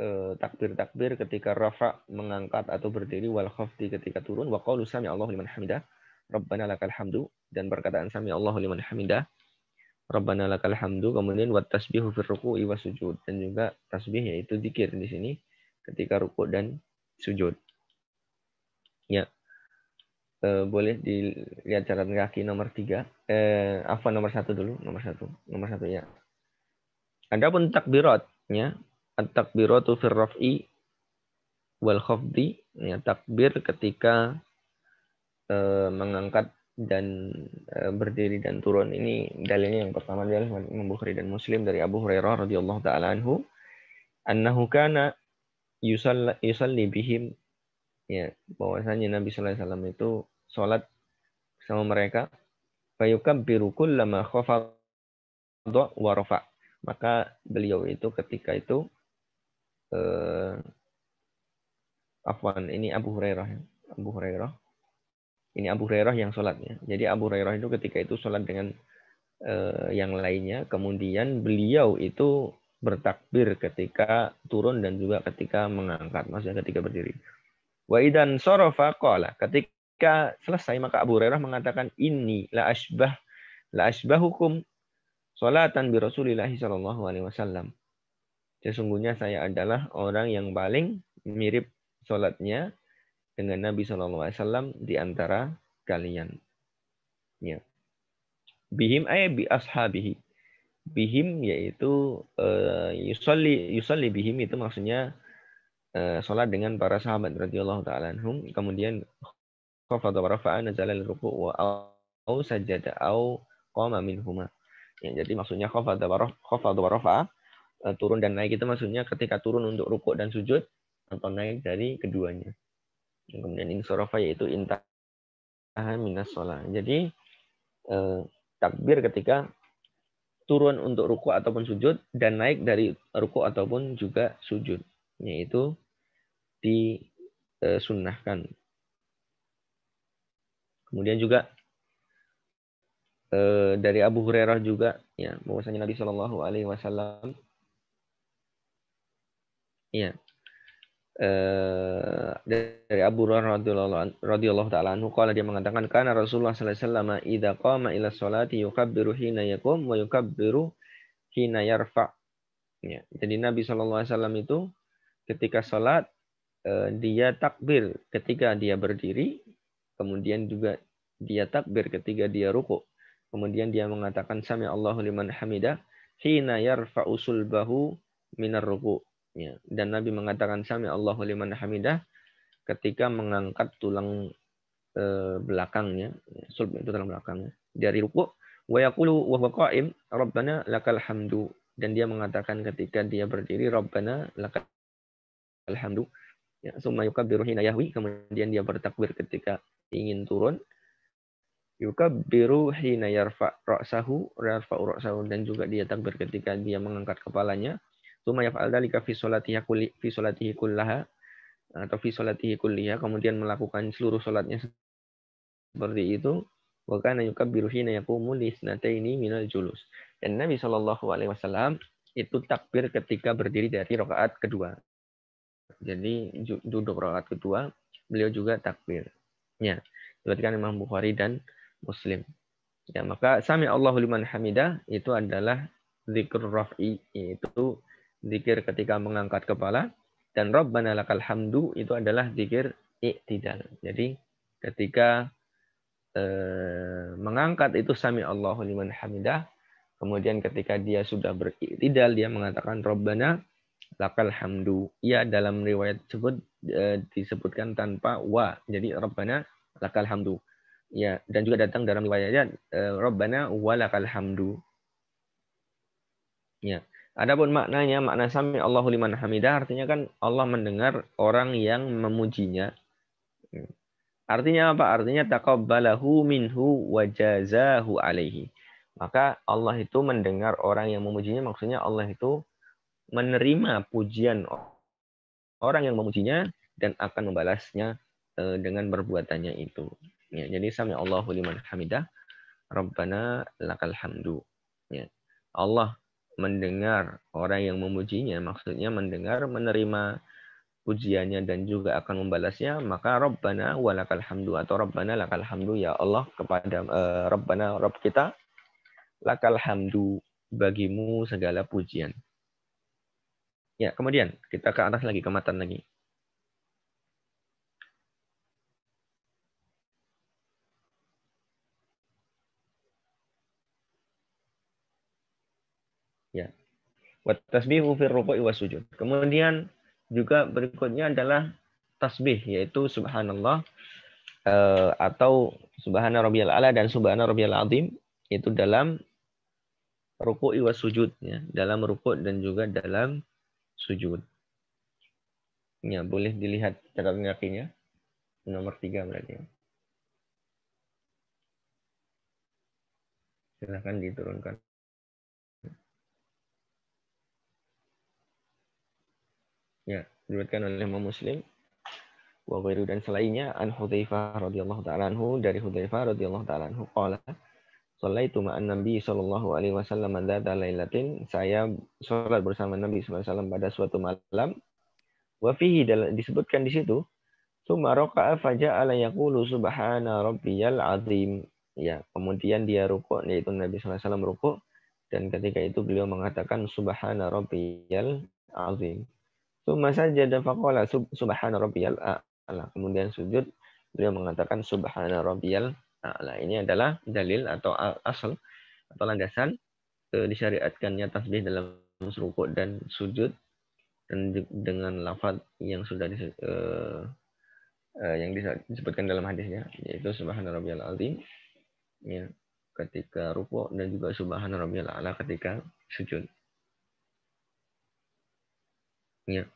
e, takbir-takbir ketika rafa mengangkat atau berdiri wal khafdi ketika turun wa qaulu sami Allahu liman hamidah rabbana lakal hamdu dan perkataan sami Allahu liman hamidah rabbana lakal hamdu kemudian wa tasbihu fir ruku'i was sujud dan juga tasbih yaitu zikir di sini ketika ruku dan sujud. Ya eh, boleh dilihat jalan kaki nomor tiga eh apa nomor satu dulu nomor satu nomor satu ya pun takbiratnya takbiratu firrofi wal khafdi ya takbir ketika eh, mengangkat dan e, berdiri dan turun ini dalilnya yang pertama adalah Imam Bukhari dan Muslim dari Abu Hurairah radhiyallahu taala anhu annahu kana yusalli, yusalli bihim ya bahwasanya Nabi sallallahu alaihi wasallam itu sholat sama mereka. birukul lama khafadha wa rafa. Maka beliau itu ketika itu eh, afwan ini Abu Hurairah. Ya, Abu Hurairah. Ini Abu Hurairah yang sholatnya. Jadi Abu Hurairah itu ketika itu sholat dengan eh, yang lainnya. Kemudian beliau itu bertakbir ketika turun dan juga ketika mengangkat, maksudnya ketika berdiri. Wa idan sorofa qala, ketika ketika selesai maka Abu Hurairah mengatakan ini la asbah la hukum salatan bi Rasulillah sallallahu alaihi wasallam. Sesungguhnya saya adalah orang yang paling mirip salatnya dengan Nabi sallallahu alaihi wasallam di antara kalian. Ya. Bihim ay eh, bi ashabihi. Bihim yaitu uh, yusalli yusalli bihim itu maksudnya uh, salat dengan para sahabat radhiyallahu taala anhum kemudian khafada wa rafa'a nazala ruku' wa au sajada au qama minhuma. Ya, jadi maksudnya khafada wa wa rafa'a e, turun dan naik itu maksudnya ketika turun untuk rukuk dan sujud atau naik dari keduanya. Dan kemudian insorofa yaitu intaha minas sholat. Jadi eh, takbir ketika turun untuk ruku ataupun sujud dan naik dari ruku ataupun juga sujud yaitu disunnahkan e, Kemudian juga eh, dari Abu Hurairah juga ya bahwasanya Nabi Shallallahu alaihi wasallam ya eh, dari Abu Hurairah radhiyallahu taala anhu kala dia mengatakan karena Rasulullah sallallahu alaihi wasallam idza qama ila sholati yukabbiru hina yakum wa yukabbiru hina yarfa. Ya, jadi Nabi Shallallahu alaihi wasallam itu ketika sholat eh, dia takbir ketika dia berdiri kemudian juga dia takbir ketika dia ruku kemudian dia mengatakan sami Allahu liman hamida hina yarfa'u sulbahu minar ruku ya. dan Nabi mengatakan sami Allahu liman hamida ketika mengangkat tulang e, belakangnya ya, sulb itu tulang belakangnya dari ruku wa yaqulu wa huwa qa'im rabbana lakal hamdu dan dia mengatakan ketika dia berdiri rabbana lakal hamdu ya summa yukabbiru hina yahwi kemudian dia bertakbir ketika ingin turun yukabbiru hina yarfa ra'sahu yarfa ra'sahu dan juga dia takbir ketika dia mengangkat kepalanya summa yaf'al dzalika fi sholatihi kulli fi sholatihi kullaha atau fi sholatihi kulliha kemudian melakukan seluruh salatnya seperti itu wa kana yukabbiru hina yaqumu li isnataini minal julus dan Nabi Shallallahu alaihi wasallam itu takbir ketika berdiri dari rakaat kedua jadi duduk rokat kedua, beliau juga takbirnya. kan Imam Bukhari dan Muslim. Ya, maka sami Allahu liman hamidah itu adalah zikr raf'i yaitu zikir ketika mengangkat kepala dan rabbana lakal hamdu itu adalah zikir i'tidal. Jadi ketika eh, mengangkat itu sami Allahu liman hamidah kemudian ketika dia sudah beriktidal dia mengatakan rabbana lakal hamdu. Ya dalam riwayat tersebut e, disebutkan tanpa wa. Jadi Rabbana lakal hamdu. Ya, dan juga datang dalam riwayatnya e, Rabbana wa lakal hamdu. Ya. Adapun maknanya makna sami Allahu liman hamidah artinya kan Allah mendengar orang yang memujinya. Hmm. Artinya apa? Artinya taqabbalahu minhu wa jazahu alaihi. Maka Allah itu mendengar orang yang memujinya maksudnya Allah itu menerima pujian orang yang memujinya dan akan membalasnya eh, dengan perbuatannya itu. Ya, jadi sami Allahu liman hamidah, Rabbana lakal hamdu. Ya. Allah mendengar orang yang memujinya, maksudnya mendengar, menerima pujiannya dan juga akan membalasnya, maka Rabbana walakal hamdu atau Rabbana lakal hamdu ya Allah kepada uh, Rabbana Rabb kita lakal hamdu bagimu segala pujian. Ya, kemudian kita ke atas lagi, ke matan lagi. Ya. Wa tasbihu fir ruku'i was sujud. Kemudian juga berikutnya adalah tasbih yaitu subhanallah eh, atau subhana rabbiyal ala dan subhana rabbiyal azim itu dalam ruku'i was sujud ya, dalam rukuk dan juga dalam sujud. Ya, boleh dilihat catatan kakinya. Nomor tiga berarti. Ya. Silahkan diturunkan. Ya, diriwayatkan oleh Imam Muslim wa dan selainnya an Hudzaifah radhiyallahu taala anhu dari Hudzaifah radhiyallahu taala anhu qala Sallaitu ma'an Nabi sallallahu alaihi wasallam dzata lailatin. Saya salat bersama Nabi sallallahu alaihi wasallam pada suatu malam. Wa fihi disebutkan di situ Suma roka'a faja'ala yaqulu subhana rabbiyal azim. Ya, kemudian dia rukuk, yaitu Nabi SAW rukuk. Dan ketika itu beliau mengatakan subhana rabbiyal azim. Suma sajada faqala subhana rabbiyal a'la. Kemudian sujud, beliau mengatakan subhana rabbiyal Ta'ala. Ini adalah dalil atau asal atau landasan disyariatkannya tasbih dalam rukuk dan sujud dan dengan lafaz yang sudah di, uh, eh, uh, eh, yang disebutkan dalam hadisnya yaitu subhanallah rabbiyal azim ya ketika rukuk dan juga subhanallah rabbiyal ala ketika sujud ya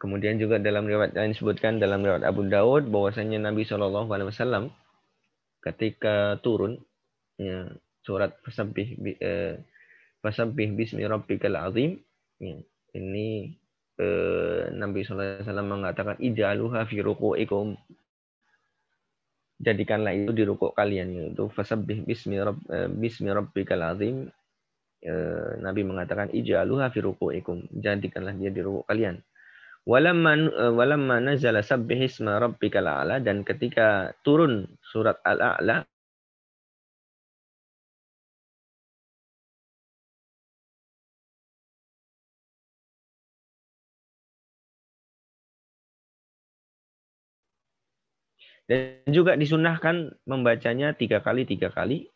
Kemudian juga dalam riwayat yang disebutkan dalam riwayat Abu Daud bahwasanya Nabi Shallallahu Alaihi Wasallam ketika turun ya, surat Fasabih eh, Fasabih Bismi Rabbikal Azim ya, ini eh, Nabi Shallallahu Alaihi Wasallam mengatakan ijaluha fi ruku'ikum jadikanlah itu di rukuk kalian itu Fasabih Bismi Rabb, eh, Bismi Rabbikal Azim eh, Nabi mengatakan ijaluha fi ruku'ikum jadikanlah dia di rukuk kalian Eh, walamma nazala sabbih isma rabbikal a'la dan ketika turun surat al-a'la dan juga disunahkan membacanya tiga kali tiga kali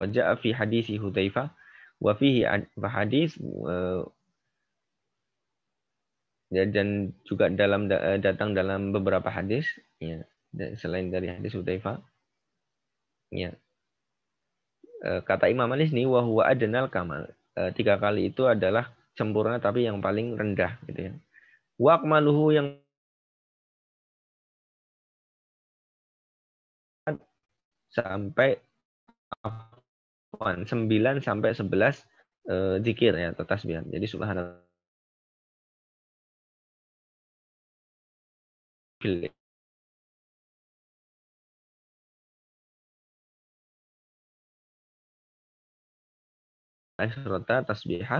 wajah fi hadis Hudayfa wa fihi hadis eh, Ya, dan juga dalam eh, datang dalam beberapa hadis ya selain dari hadis Utaifa ya eh, kata Imam Ali ini wahwa adenal kamal eh, tiga kali itu adalah sempurna tapi yang paling rendah gitu ya wakmaluhu yang sampai sembilan sampai sebelas zikir ya tetas biar Jadi subhanallah pilih serta tasbiha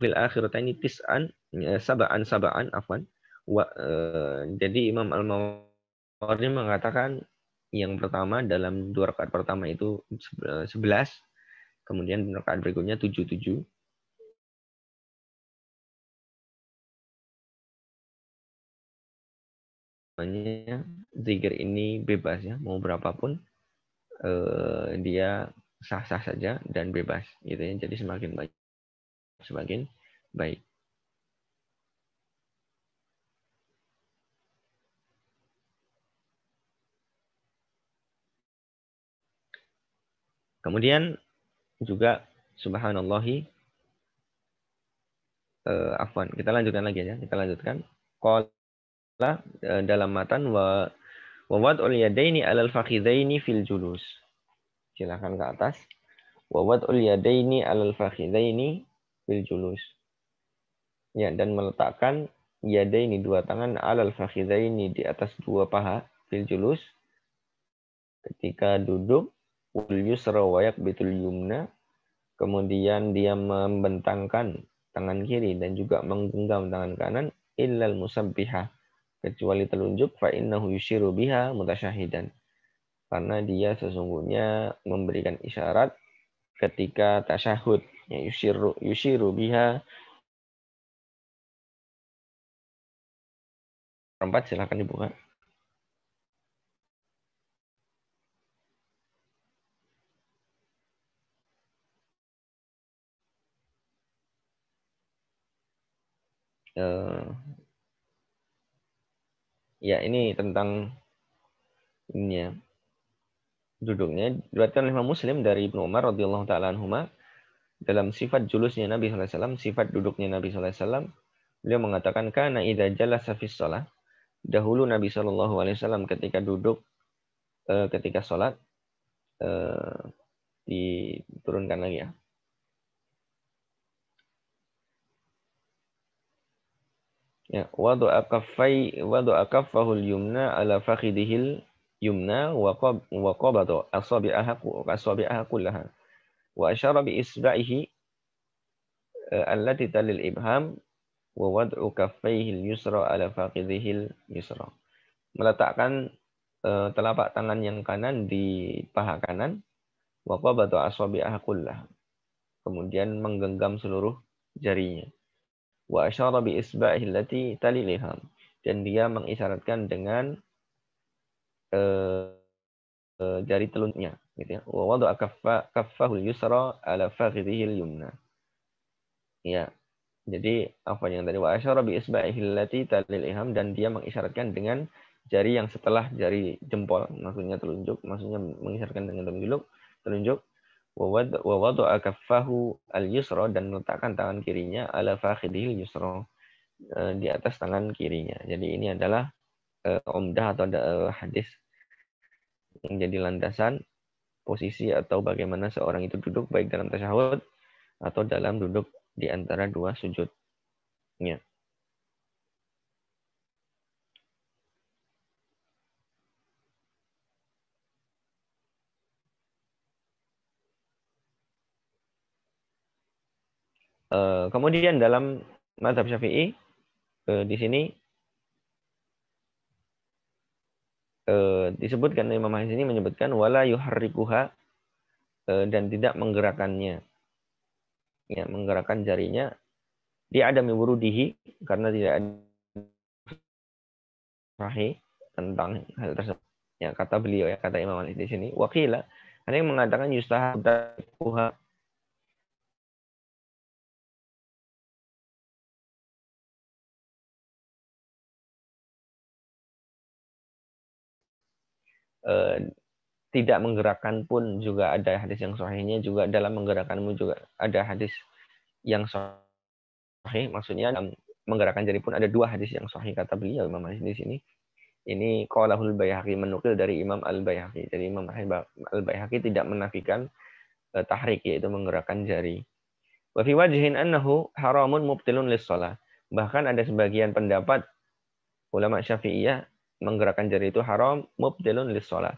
fil akhirataini tis'an eh, sab'an sab'an afwan wa, uh, jadi Imam Al-Mawardi mengatakan yang pertama dalam dua rakaat pertama itu 11 eh, kemudian rakaat berikutnya tujuh. namanya zikir ini bebas ya, mau berapapun eh, dia sah-sah saja dan bebas gitu ya. Jadi semakin baik semakin baik. Kemudian juga subhanallah eh, afwan. Kita lanjutkan lagi ya, kita lanjutkan qala Eh, dalam matan wa wad ul yadaini alal fakhidaini fil julus. Silakan ke atas. Wa wad ul yadaini alal fakhidaini fil julus. Ya, dan meletakkan yadaini dua tangan alal fakhidaini di atas dua paha fil julus ketika duduk ul yusra wayak yakbitul yumna kemudian dia membentangkan tangan kiri dan juga menggenggam tangan kanan illal musabbihah kecuali telunjuk fa innahu yusyiru biha mutasyahidan karena dia sesungguhnya memberikan isyarat ketika tasyahud ya yusyiru yusyiru biha empat silakan dibuka uh, ya ini tentang ini ya duduknya diriwayatkan oleh Muslim dari Ibnu Umar radhiyallahu taala anhuma dalam sifat julusnya Nabi saw. sifat duduknya Nabi saw. beliau mengatakan karena idza jalasa fis shalah. Dahulu Nabi saw. ketika duduk eh, ketika sholat eh, diturunkan lagi ya. Ya, akafai, kaffai wada'a kaffahu yumna ala fakhidihil yumna wa qab wa qabada asabi'aha asabi'aha kullaha wa asyara bi isba'ihi eh, allati talil ibham wa wad'u kaffaihi al-yusra ala faqidihi al-yusra. Meletakkan uh, telapak tangan yang kanan di paha kanan wa qabada asabi'aha kullaha. Kemudian menggenggam seluruh jarinya. Wa asyara bi isba'ihi allati tali liham. Dan dia mengisyaratkan dengan uh, uh, jari telunjuknya. Gitu ya. Wa wada'a kaffahul yusra ala faghidhihi yumna. Ya. Jadi apa yang tadi wa asyara bi isba'ihi allati tali liham dan dia mengisyaratkan dengan jari yang setelah jari jempol maksudnya telunjuk maksudnya mengisyaratkan dengan telunjuk telunjuk wawadu akafahu al yusro dan meletakkan tangan kirinya ala fakhidil yusra eh, di atas tangan kirinya. Jadi ini adalah umdah eh, atau eh, hadis yang menjadi landasan posisi atau bagaimana seorang itu duduk baik dalam tasyahud atau dalam duduk di antara dua sujudnya. Eh, kemudian dalam mazhab Syafi'i uh, di sini uh, disebutkan Imam Mahdi ini menyebutkan wala yuharrikuha dan tidak menggerakkannya, Ya, menggerakkan jarinya dia ada dihi karena tidak ada rahi tentang hal tersebut. Ya, kata beliau ya, kata Imam Malik di sini, wakila ada yang mengatakan yustahabuha Eh, tidak menggerakkan pun juga ada hadis yang sahihnya juga dalam menggerakkanmu juga ada hadis yang sahih maksudnya dalam menggerakkan jari pun ada dua hadis yang sahih kata beliau Imam Malik di sini ini qaulahul Baihaqi menukil dari Imam Al Baihaqi jadi Imam Al Baihaqi tidak menafikan eh, tahrik yaitu menggerakkan jari wa fi wajhin annahu haramun mubtilun lis bahkan ada sebagian pendapat ulama Syafi'iyah menggerakkan jari itu haram mubdilun lis salat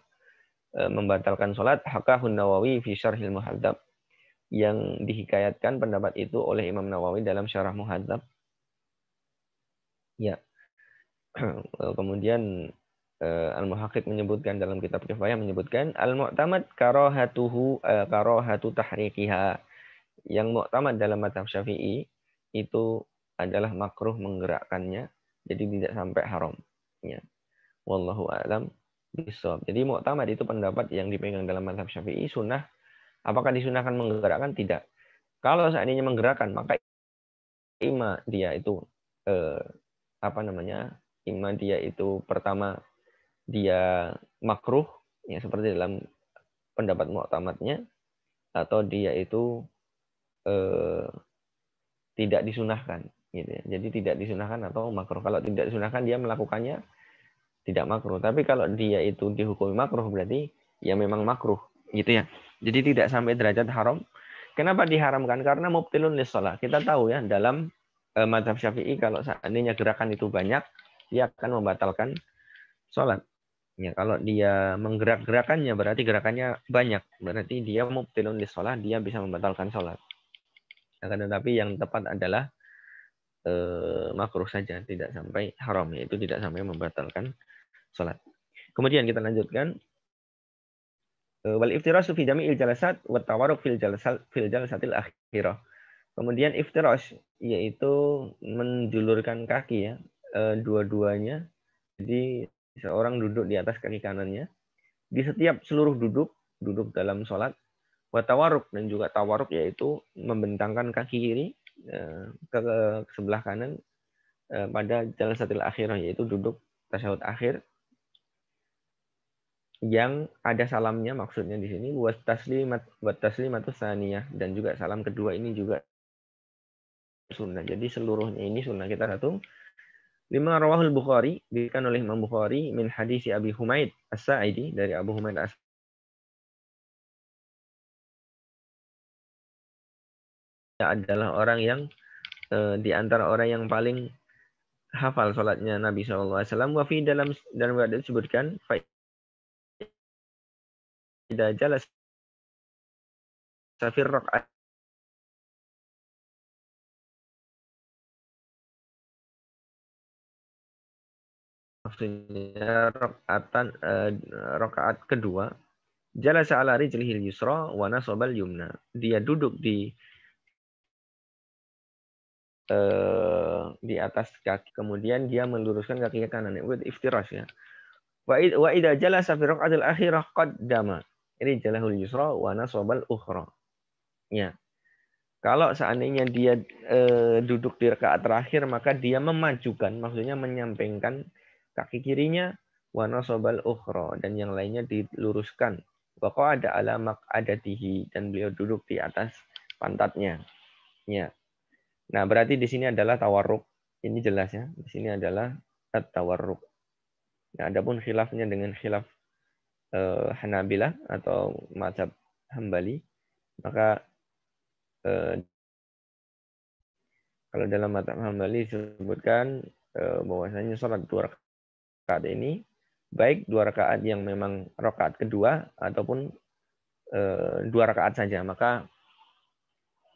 e, membatalkan salat hakahun Nawawi fi syarhil muhadzab yang dihikayatkan pendapat itu oleh Imam Nawawi dalam syarah muhadzab ya e, kemudian e, al muhakkik menyebutkan dalam kitab kifayah menyebutkan al mu'tamad karahatuhu karahatu tahrikiha yang mu'tamad dalam madhab syafi'i itu adalah makruh menggerakkannya jadi tidak sampai haram ya Wallahu a'lam bisawab. Jadi muktamad itu pendapat yang dipegang dalam mazhab Syafi'i sunnah. Apakah disunahkan menggerakkan? Tidak. Kalau seandainya menggerakkan, maka ima dia itu eh, apa namanya? Ima dia itu pertama dia makruh ya seperti dalam pendapat muktamadnya atau dia itu eh, tidak disunahkan gitu ya. Jadi tidak disunahkan atau makruh. Kalau tidak disunahkan dia melakukannya tidak makruh. Tapi kalau dia itu dihukumi makruh berarti ya memang makruh gitu ya. Jadi tidak sampai derajat haram. Kenapa diharamkan? Karena mubtilun lisalah. Kita tahu ya dalam uh, madhab syafi'i kalau seandainya gerakan itu banyak, dia akan membatalkan sholat. Ya, kalau dia menggerak-gerakannya berarti gerakannya banyak. Berarti dia mubtilun lisalah, dia bisa membatalkan sholat. Akan tetapi yang tepat adalah eh, makruh saja, tidak sampai haram, yaitu tidak sampai membatalkan sholat. Kemudian kita lanjutkan eh, wal sufi fi jami'il jalasat wa tawaruk fil jalasat fil jalasatil akhirah. Kemudian iftirah yaitu menjulurkan kaki ya eh, dua-duanya. Jadi seorang duduk di atas kaki kanannya di setiap seluruh duduk duduk dalam sholat wa tawaruk dan juga tawaruk yaitu membentangkan kaki kiri Ya, ke, ke sebelah kanan eh, pada jalan satil akhirnya yaitu duduk tasawuf akhir yang ada salamnya maksudnya di sini buat taslimat buat taslimat saniyah dan juga salam kedua ini juga sunnah. Jadi seluruhnya ini sunnah kita satu. Lima rawahul Bukhari diberikan oleh Imam Bukhari min hadisi Abi Humaid As-Sa'idi dari Abu Humaid as adalah orang yang e, di antara orang yang paling hafal sholatnya Nabi SAW. Wafi dalam dalam riwayat disebutkan tidak jelas safir rokaat maksudnya rokaatan uh, eh, rokaat kedua jalasa ala rijlihil yusra wa sobal yumna dia duduk di Eh, di atas kaki kemudian dia meluruskan kaki ke kanan itu iftirash ya wa wa idza jalasa fi raq'atil akhirah qaddama ini jalahul yusra wa nasabal ukhra ya kalau seandainya dia eh, duduk di rakaat terakhir maka dia memajukan maksudnya menyampingkan kaki kirinya wa nasabal ukhra dan yang lainnya diluruskan wa ada alamak dihi dan beliau duduk di atas pantatnya ya Nah, berarti di sini adalah tawarruk. Ini jelas ya. Di sini adalah at-tawarruk. Nah, adapun khilafnya dengan khilaf eh, Hanabilah atau mazhab Hambali, maka eh, kalau dalam mazhab Hambali disebutkan eh, bahwasanya sholat dua rakaat ini baik dua rakaat yang memang rakaat kedua ataupun e, dua rakaat saja maka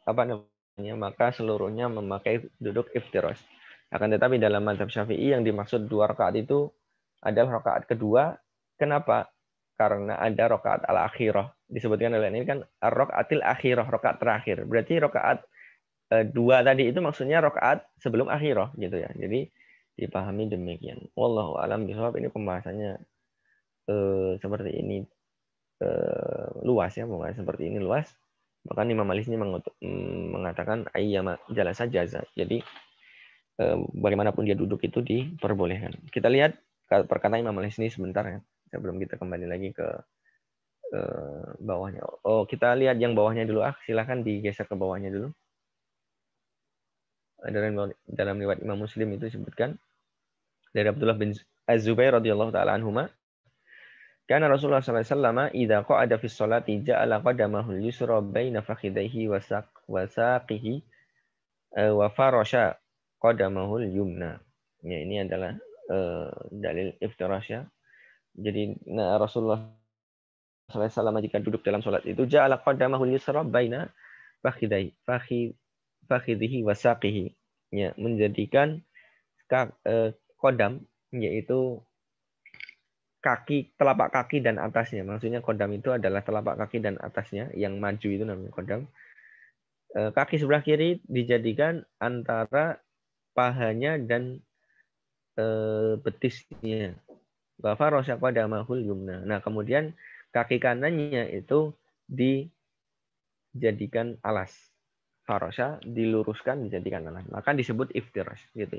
apa namanya Iya, maka seluruhnya memakai duduk iftiros. Akan tetapi dalam mazhab syafi'i yang dimaksud dua rakaat itu adalah rakaat kedua. Kenapa? Karena ada rakaat al akhirah disebutkan oleh ini kan rakaatil akhirah rakaat terakhir. Berarti rakaat eh, dua tadi itu maksudnya rakaat sebelum akhirah gitu ya. Jadi dipahami demikian. Wallahu alam bishawab ini pembahasannya eh, seperti ini eh, luas ya, bukan seperti ini luas. Bahkan Imam Malik ini mm, mengatakan ayyama jalasa jaza. Jadi eh, bagaimanapun dia duduk itu diperbolehkan. Kita lihat perkataan Imam Malik ini sebentar ya. Sebelum kita kembali lagi ke eh, bawahnya. Oh, kita lihat yang bawahnya dulu ah. Silahkan digeser ke bawahnya dulu. Dalam, dalam riwayat Imam Muslim itu disebutkan dari Abdullah bin Az-Zubair radhiyallahu taala anhuma karena Rasulullah SAW, "Idza qa'ada fi sholati ja'ala qadamahu yusra baina fakhidaihi wa saq wa saqihi e, wa farasha qadamahu yumna." Ya, ini adalah uh, dalil iftirasya. Jadi nah, Rasulullah SAW jika duduk dalam solat itu ja'ala qadamahu yusra baina fakhidai faki, fakhidihi wa saqihi. Ya, menjadikan kodam e, yaitu kaki telapak kaki dan atasnya. Maksudnya kodam itu adalah telapak kaki dan atasnya yang maju itu namanya kodam. E, kaki sebelah kiri dijadikan antara pahanya dan e, betisnya. bahwa pada mahul yumna. Nah kemudian kaki kanannya itu dijadikan alas. Farosha diluruskan dijadikan alas. Maka disebut iftiras gitu.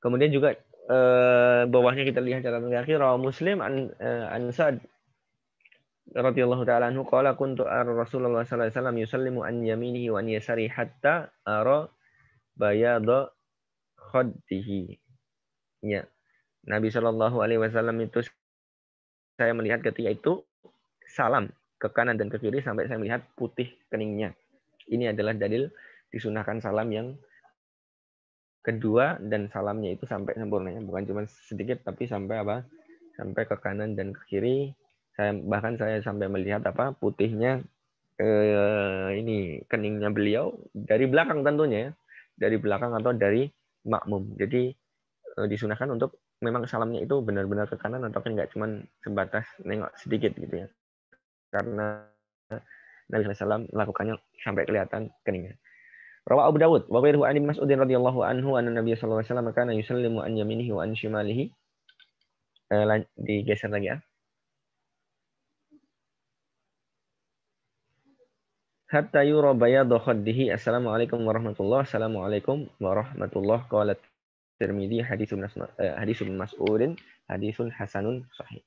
Kemudian juga eh, bawahnya kita lihat catatan kaki rawi Muslim an, eh, ansad radhiyallahu taala anhu qala kuntu ar Rasulullah sallallahu alaihi wasallam yusallimu an yaminihi wa an yasari hatta ara bayadha khaddihi. Ya. Nabi Shallallahu alaihi wasallam itu saya melihat ketika itu salam ke kanan dan ke kiri sampai saya melihat putih keningnya. Ini adalah dalil disunahkan salam yang kedua dan salamnya itu sampai sempurnanya bukan cuma sedikit tapi sampai apa sampai ke kanan dan ke kiri saya bahkan saya sampai melihat apa putihnya eh, ini keningnya beliau dari belakang tentunya ya. dari belakang atau dari makmum jadi eh, disunahkan untuk memang salamnya itu benar-benar ke kanan atau kan nggak cuma sebatas nengok sedikit gitu ya karena Nabi Sallam melakukannya sampai kelihatan keningnya Rawa Abu Dawud wa ghairuhu an Ibnu Mas'ud radhiyallahu anhu anna Nabi sallallahu alaihi wasallam kana yusallimu an yaminihi wa an shimalihi. Eh, digeser lagi ya. Hatta yura bayadu khaddihi. Assalamualaikum warahmatullahi Assalamualaikum warahmatullahi Qalat Tirmidhi hadisun, eh, hadisun Mas'udin hadisun hasanun sahih.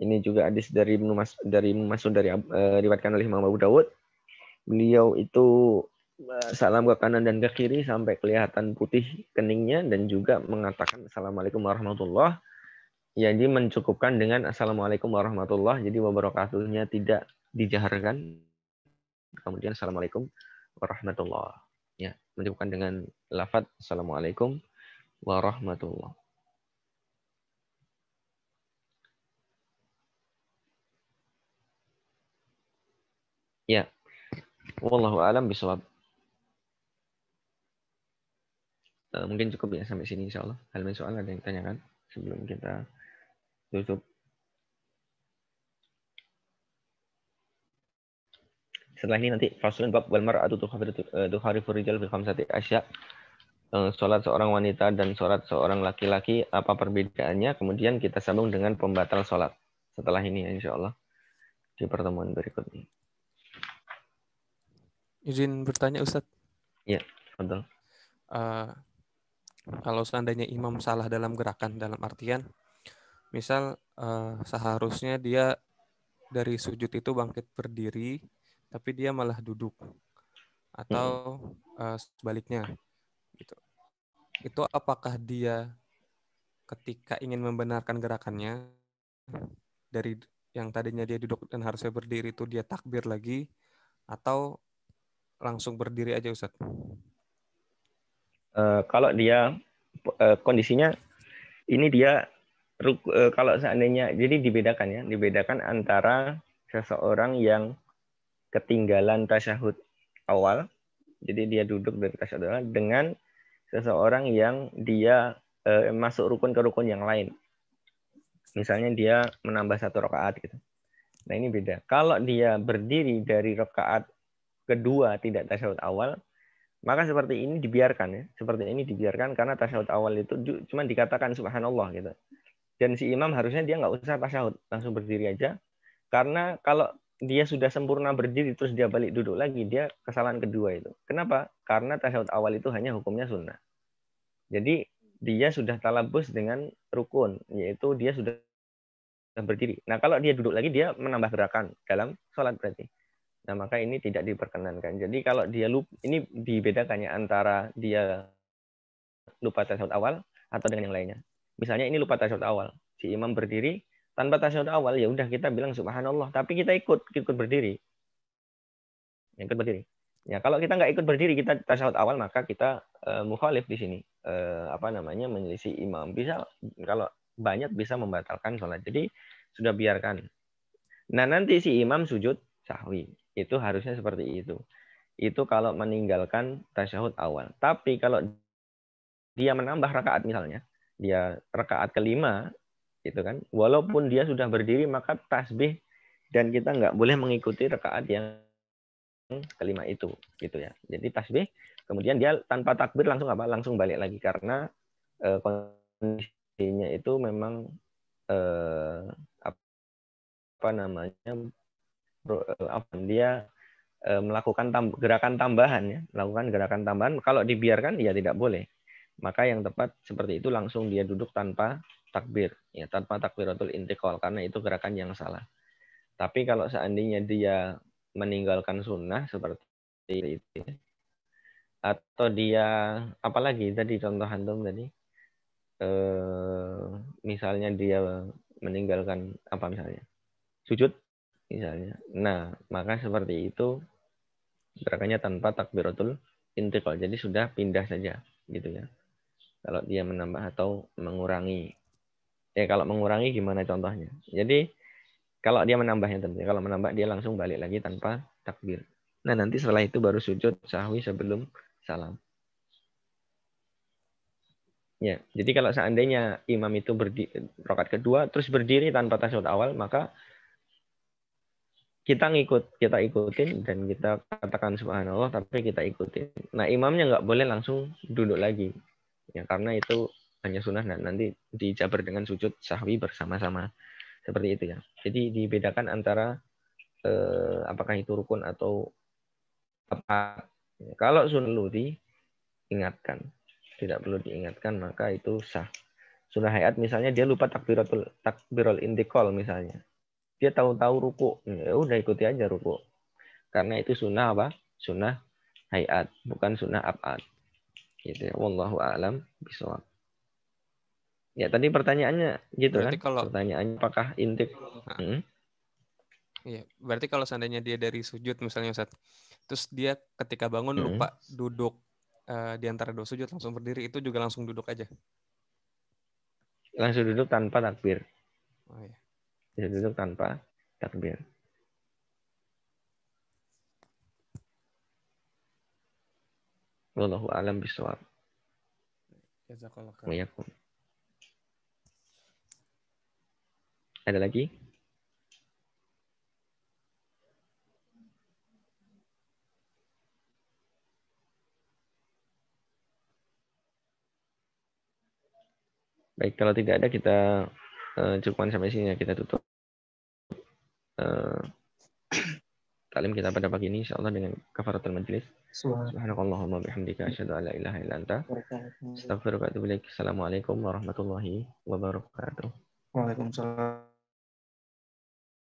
Ini juga hadis dari Ibnu Mas'ud dari Mas'ud eh, dari riwayatkan oleh Imam Abu Dawud. Beliau itu Eh, salam ke kanan dan ke kiri sampai kelihatan putih keningnya dan juga mengatakan assalamualaikum warahmatullah ya, jadi mencukupkan dengan assalamualaikum warahmatullah jadi wabarakatuhnya tidak dijaharkan kemudian assalamualaikum warahmatullah ya mencukupkan dengan lafat assalamualaikum warahmatullah ya wallahu alam bisawab Eh, mungkin cukup ya sampai sini insya Allah. Hal soal ada yang tanyakan sebelum kita tutup. Setelah ini nanti fasulun bab wal mar'atu tukharifu rijal fi khamsati asya. Eh, sholat seorang wanita dan sholat seorang laki-laki apa perbedaannya? Kemudian kita sambung dengan pembatal sholat. Setelah ini ya insya Allah di pertemuan berikutnya. Izin bertanya Ustadz. Ya, betul. Uh, kalau seandainya imam salah dalam gerakan dalam artian misal uh, seharusnya dia dari sujud itu bangkit berdiri tapi dia malah duduk atau uh, sebaliknya gitu itu apakah dia ketika ingin membenarkan gerakannya dari yang tadinya dia duduk dan harusnya berdiri itu dia takbir lagi atau langsung berdiri aja Ustadz? Eh, kalau dia uh, kondisinya ini dia uh, kalau seandainya jadi dibedakan ya, dibedakan antara seseorang yang ketinggalan tasyahud awal, jadi dia duduk dari tasyahud awal dengan seseorang yang dia uh, masuk rukun ke rukun yang lain. Misalnya dia menambah satu rakaat gitu. Nah ini beda. Kalau dia berdiri dari rakaat kedua tidak tasyahud awal, maka seperti ini dibiarkan ya seperti ini dibiarkan karena tasawuf awal itu cuma dikatakan subhanallah gitu dan si imam harusnya dia nggak usah tasawuf langsung berdiri aja karena kalau dia sudah sempurna berdiri terus dia balik duduk lagi dia kesalahan kedua itu kenapa karena tasawuf awal itu hanya hukumnya sunnah jadi dia sudah talabus dengan rukun yaitu dia sudah berdiri nah kalau dia duduk lagi dia menambah gerakan dalam sholat berarti Nah, maka ini tidak diperkenankan. Jadi kalau dia lupa, ini dibedakannya antara dia lupa tasyahud awal atau dengan yang lainnya. Misalnya ini lupa tasyahud awal. Si imam berdiri tanpa tasyahud awal, ya udah kita bilang subhanallah, tapi kita ikut ikut berdiri. Ya, ikut berdiri. Ya, kalau kita nggak ikut berdiri, kita tasyahud awal, maka kita uh, mukhalif di sini. Uh, apa namanya? menyelisih imam. Bisa kalau banyak bisa membatalkan sholat. Jadi sudah biarkan. Nah, nanti si imam sujud sahwi itu harusnya seperti itu. Itu kalau meninggalkan tasyahud awal. Tapi kalau dia menambah rakaat misalnya, dia rakaat kelima, gitu kan, walaupun dia sudah berdiri maka tasbih dan kita nggak boleh mengikuti rakaat yang kelima itu, gitu ya. Jadi tasbih, kemudian dia tanpa takbir langsung apa? Langsung balik lagi karena e, kondisinya itu memang e, apa namanya Eh, dia eh, melakukan gerakan tambahan ya, melakukan gerakan tambahan. Kalau dibiarkan ya tidak boleh. Maka yang tepat seperti itu langsung dia duduk tanpa takbir, ya tanpa takbiratul intikal karena itu gerakan yang salah. Tapi kalau seandainya dia meninggalkan sunnah seperti itu atau dia apalagi tadi contoh hantum tadi eh, misalnya dia meninggalkan apa misalnya sujud misalnya. Iya. Nah, maka seperti itu gerakannya tanpa takbiratul intikal. Jadi sudah pindah saja gitu ya. Kalau dia menambah atau mengurangi. Ya kalau mengurangi gimana contohnya? Jadi kalau dia menambahnya tentunya. Kalau menambah dia langsung balik lagi tanpa takbir. Nah nanti setelah itu baru sujud sahwi sebelum salam. Ya, jadi kalau seandainya imam itu berdiri, rokat kedua terus berdiri tanpa tasawuf awal, maka kita ngikut kita ikutin dan kita katakan subhanallah tapi kita ikutin nah imamnya nggak boleh langsung duduk lagi ya karena itu hanya sunnah dan nanti dijabar dengan sujud sahwi bersama-sama seperti itu ya jadi dibedakan antara eh, apakah itu rukun atau apa kalau sunnah perlu diingatkan tidak perlu diingatkan maka itu sah sunnah hayat misalnya dia lupa takbiratul takbirul intikal misalnya dia tahu-tahu ruku ya udah ikuti aja ruku karena itu sunnah apa sunnah hayat bukan sunnah abad gitu ya wallahu alam bisawab ya tadi pertanyaannya gitu berarti kan kalau, pertanyaannya apakah intik? Nah. Hmm? Iya. hmm? berarti kalau seandainya dia dari sujud misalnya Ustaz terus dia ketika bangun hmm. lupa duduk uh, di antara dua sujud langsung berdiri itu juga langsung duduk aja langsung duduk tanpa takbir oh, iya. Bisa duduk tanpa takbir. Wallahu alam bisawab. Ada lagi? Baik, kalau tidak ada kita uh, eh, cukupan sampai sini ya kita tutup uh, eh, taklim kita pada pagi ini insyaallah dengan kafaratul majlis. Subhanakallahumma bihamdika asyhadu an la ilaha illa anta astaghfiruka wa atubu ilaik. Assalamualaikum warahmatullahi wabarakatuh. Waalaikumsalam.